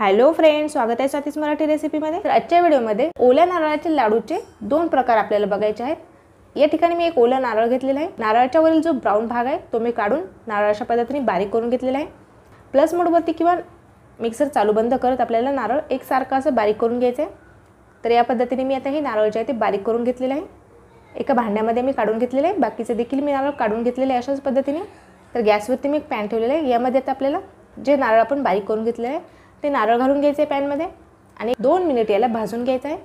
hello friend स्वागत आहे साथीच मराठी रेसिपीमध्ये तर आजच्या व्हिडिओमध्ये ओल्या नारळाचे लाडूचे दोन प्रकार आपल्याला बघायचे आहेत या ठिकाणी मी एक ओला नारळ घेतलेला आहे नारळाच्या वरील जो ब्राऊन भाग आहे तो मी काढून नारळाच्या पद्धतीने बारीक करून घेतलेला आहे प्लस मोडवरती किंवा मिक्सर चालू बंद करत आपल्याला नारळ एकसारखं असं बारीक करून घ्यायचं आहे तर या पद्धतीने मी आता हे नारळ जे आहे ते बारीक करून घेतलेलं आहे एका भांड्यामध्ये मी काढून घेतलेलं आहे बाकीचे देखील मी नारळ काढून घेतलेले आहे अशाच पद्धतीने तर गॅसवरती मी एक पॅन ठेवलेला आहे यामध्ये आता आपल्याला जे नारळ आपण बारीक करून घेतलेलं आहे ते नारळ घालून घ्यायचं आहे पॅनमध्ये आणि दोन मिनिट याला भाजून घ्यायचं आहे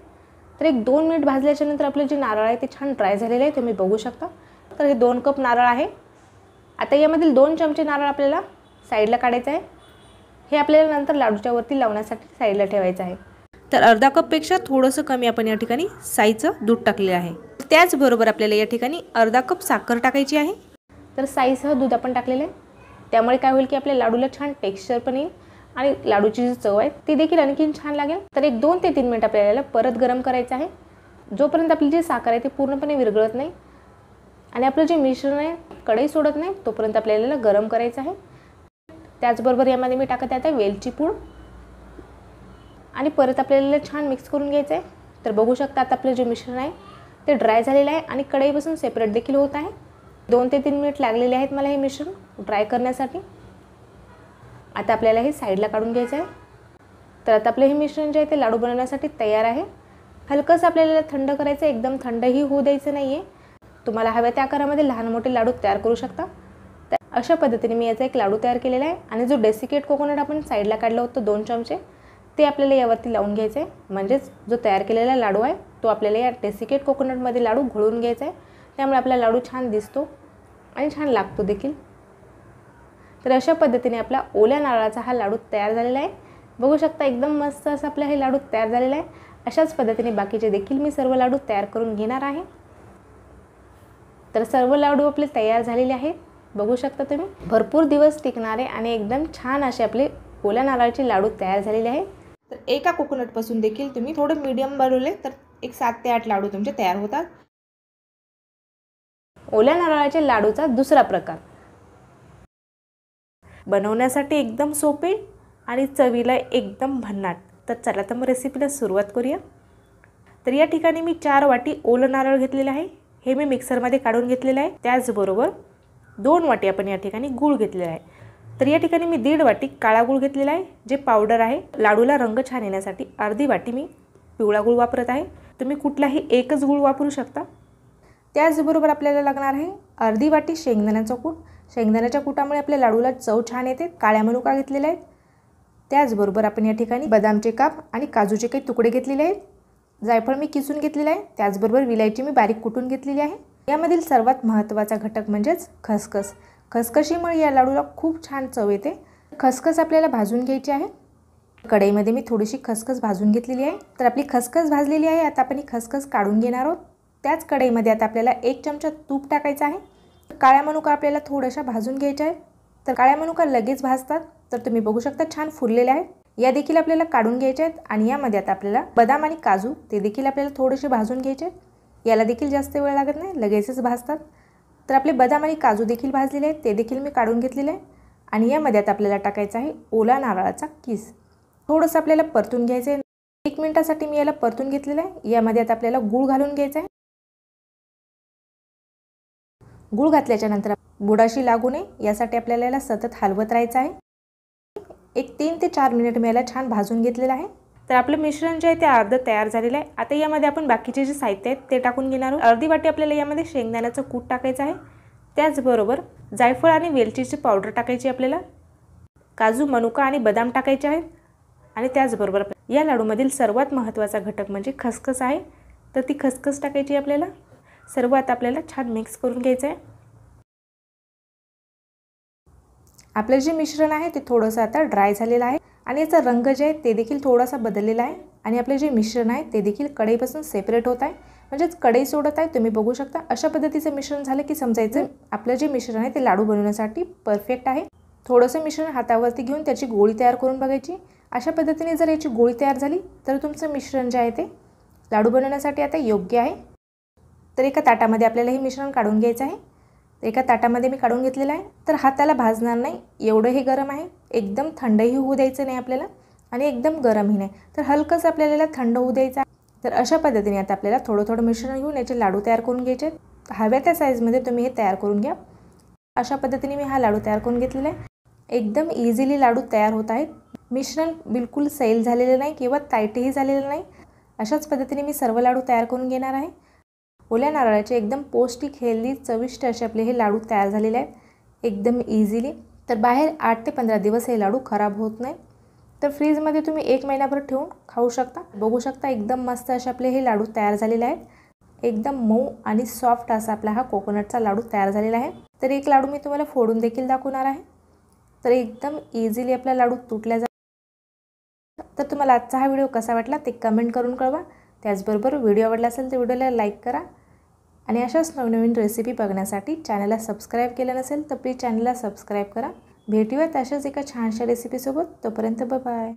तर एक दोन मिनिट भाजल्याच्यानंतर आपलं जे नारळ आहे ते छान ड्राय झालेलं आहे तुम्ही बघू शकता तर हे दोन कप नारळ आहे आता यामधील दोन चमचे नारळ आपल्याला साईडला काढायचं आहे हे आपल्याला नंतर लाडूच्या वरती लावण्यासाठी साईडला ठेवायचं आहे तर अर्धा कपपेक्षा थोडंसं कमी आपण या ठिकाणी साईचं दूध टाकलेलं आहे त्याचबरोबर आपल्याला या ठिकाणी अर्धा कप साखर टाकायची आहे तर साईसह दूध आपण टाकलेलं आहे त्यामुळे काय होईल की आपल्या लाडूला छान टेक्स्चर पण येईल आणि लाडूची जी चव आहे ती देखील आणखीन छान लागेल तर एक दोन ते तीन मिनिट आपल्याला परत गरम करायचं आहे जोपर्यंत आपली जी साखर आहे ती पूर्णपणे विरघळत नाही आणि आपलं जे मिश्रण आहे कढई सोडत नाही तोपर्यंत आपल्याला गरम करायचं आहे त्याचबरोबर यामध्ये मी टाकत आहे वेलची पूड आणि परत आपल्याला छान मिक्स करून घ्यायचं आहे तर बघू शकता आता आपलं जे मिश्रण आहे ते ड्राय झालेलं आहे आणि कढईपासून सेपरेट देखील होत आहे दोन ते तीन मिनिट लागलेले आहेत मला हे मिश्रण ड्राय करण्यासाठी आता आपल्याला हे साईडला काढून घ्यायचं आहे तर आता आपलं हे मिश्रण जे आहे ते लाडू बनवण्यासाठी तयार आहे हलकंसं आपल्याला थंड करायचं एकदम थंडही होऊ द्यायचं नाही आहे तुम्हाला हव्या त्या आकारामध्ये लहान मोठे लाडू तयार करू शकता तर अशा पद्धतीने मी याचा एक लाडू तयार केलेला आहे आणि जो डेसिकेट कोकोनट आपण साईडला काढला होतो दोन चमचे ते आपल्याला यावरती लावून घ्यायचं आहे म्हणजेच जो तयार केलेला लाडू आहे तो आपल्याला या डेसिकेट कोकोनटमध्ये लाडू घोळून घ्यायचा आहे त्यामुळे आपला लाडू छान दिसतो आणि छान लागतो देखील तर अशा पद्धतीने आपला ओल्या नारळाचा हा लाडू तयार झालेला आहे बघू शकता एकदम मस्त असं आपला हे लाडू तयार झालेला आहे अशाच पद्धतीने बाकीचे देखील मी सर्व लाडू तयार करून घेणार आहे तर सर्व लाडू आपले तयार झालेले आहेत बघू शकता तुम्ही भरपूर दिवस टिकणारे आणि एकदम छान असे आपले ओल्या नारळाचे लाडू तयार झालेले आहे तर एका कोकोनटपासून देखील तुम्ही थोडं मीडियम बनवले तर एक सात ते आठ लाडू तुमचे तयार होतात ओल्या नारळाच्या लाडूचा दुसरा प्रकार बनवण्यासाठी एकदम सोपे आणि चवीला एकदम भन्नाट तर चला तर मग रेसिपीला सुरुवात करूया तर या ठिकाणी मी चार वाटी ओलं नारळ घेतलेलं आहे हे मी मिक्सरमध्ये काढून घेतलेलं आहे त्याचबरोबर दोन वाटी आपण या ठिकाणी गूळ घेतलेला आहे तर या ठिकाणी मी दीड वाटी काळा गूळ घेतलेला आहे जे पावडर आहे लाडूला रंग छान येण्यासाठी अर्धी वाटी मी पिवळा गूळ वापरत आहे तुम्ही कुठलाही एकच गूळ वापरू शकता त्याचबरोबर आपल्याला लागणार आहे अर्धी वाटी शेंगदाण्याचा कूट शेंगदाण्याच्या कुटामुळे आपल्या लाडूला चव छान येते काळ्या मनुका घेतलेल्या आहेत त्याचबरोबर आपण या ठिकाणी बदामचे काप आणि काजूचे काही तुकडे घेतलेले आहेत जायफळ मी किसून घेतलेलं आहे त्याचबरोबर विलायची मी बारीक कुटून घेतलेली आहे यामधील सर्वात महत्त्वाचा घटक म्हणजेच खसखस खसखशीमुळे या लाडूला खूप छान चव येते खसखस आपल्याला भाजून घ्यायची आहे कढईमध्ये मी थोडीशी खसखस भाजून घेतलेली आहे तर आपली खसखस भाजलेली आहे आता आपण ही खसखस काढून घेणार आहोत त्याच कढईमध्ये आता आपल्याला एक चमचा तूप टाकायचं आहे काळ्या मनुका आपल्याला थोड्याशा भाजून घ्यायच्या आहेत तर काळ्या मनुका लगेच भाजतात तर तुम्ही बघू शकता छान फुललेल्या आहेत या देखील आपल्याला काढून घ्यायच्या आहेत आणि यामध्ये आता आपल्याला बदाम आणि काजू ते देखील आपल्याला थोडेसे भाजून घ्यायचे आहेत याला देखील जास्त वेळ लागत नाही लगेचच भाजतात तर आपले बदाम आणि काजू देखील भाजलेले आहेत ते देखील मी काढून घेतलेले आहे आणि यामध्ये आता आपल्याला टाकायचं आहे ओला नारळाचा किस थोडंसं आपल्याला परतून घ्यायचं आहे एक मिनटासाठी मी याला परतून घेतलेलं आहे यामध्ये आता आपल्याला गूळ घालून घ्यायचा आहे गुळ घातल्याच्या नंतर गुडाशी लागू नये यासाठी आपल्याला याला सतत हलवत राहायचं आहे एक तीन ते चार मिनिट मी याला छान भाजून घेतलेलं आहे तर आपलं मिश्रण जे आहे ते अर्ध तयार झालेलं आहे आता यामध्ये आपण बाकीचे जे साहित्य आहेत ते टाकून घेणार आहोत अर्धी वाटी आपल्याला यामध्ये शेंगदाण्याचं कूट टाकायचं आहे त्याचबरोबर जायफळ आणि वेलचीची पावडर टाकायची आपल्याला काजू मनुका आणि बदाम टाकायचे आहेत आणि त्याचबरोबर या लाडूमधील सर्वात महत्त्वाचा घटक म्हणजे खसखस आहे तर ती खसखस टाकायची आपल्याला सर्व आता आपल्याला छान मिक्स करून घ्यायचं आहे आपलं जे मिश्रण आहे ते थोडंसं आता ड्राय झालेलं आहे आणि याचा रंग जे आहे ते देखील थोडासा बदललेला आहे आणि आपले जे मिश्रण आहे ते देखील कढईपासून सेपरेट होत आहे म्हणजेच कढई सोडत आहे तुम्ही बघू शकता अशा पद्धतीचं मिश्रण झालं की समजायचं आपलं जे मिश्रण आहे ते लाडू बनवण्यासाठी परफेक्ट आहे थोडंसं मिश्रण हातावरती घेऊन त्याची गोळी तयार करून बघायची अशा पद्धतीने जर याची गोळी तयार झाली तर तुमचं मिश्रण जे आहे ते लाडू बनवण्यासाठी आता योग्य आहे तर एका ताटामध्ये आपल्याला हे मिश्रण काढून घ्यायचं आहे एका ताटामध्ये मी काढून घेतलेलं आहे तर हाताला भाजणार नाही एवढं हे गरम आहे एकदम थंडही होऊ द्यायचं नाही आपल्याला आणि एकदम गरमही नाही तर हलकंच आपल्याला थंड होऊ द्यायचं तर अशा पद्धतीने आता आपल्याला थोडं थोडं मिश्रण घेऊन याचे लाडू तयार करून घ्यायचे हव्या त्या साईजमध्ये तुम्ही हे तयार करून घ्या अशा पद्धतीने मी हा लाडू तयार करून घेतलेला आहे एकदम इझिली लाडू तयार होत आहेत मिश्रण बिलकुल सैल झालेलं नाही किंवा ताईटही झालेलं नाही अशाच पद्धतीने मी सर्व लाडू तयार करून घेणार आहे ओल्या नारळाचे एकदम पौष्टिक हेल्दी चविष्ट असे आपले हे लाडू तयार झालेले आहेत एकदम इझिली तर बाहेर आठ ते पंधरा दिवस हे लाडू खराब होत नाही तर फ्रीजमध्ये तुम्ही एक महिनाभर ठेवून खाऊ शकता बघू शकता एकदम मस्त असे आपले हे लाडू तयार झालेले आहेत एकदम मऊ आणि सॉफ्ट असा आपला हा कोकोनटचा लाडू तयार झालेला आहे तर एक लाडू मी तुम्हाला फोडून देखील दाखवणार आहे तर एकदम इझिली आपला लाडू तुटल्या जातो तर तुम्हाला आजचा हा व्हिडिओ कसा वाटला ते कमेंट करून कळवा त्याचबरोबर व्हिडिओ आवडला असेल तर व्हिडिओला लाईक करा आणि अशाच नवनवीन रेसिपी बघण्यासाठी चॅनलला सबस्क्राईब केलं नसेल तर प्लीज चॅनलला सबस्क्राईब करा भेटूयात अशाच एका छानशा रेसिपीसोबत तोपर्यंत बाय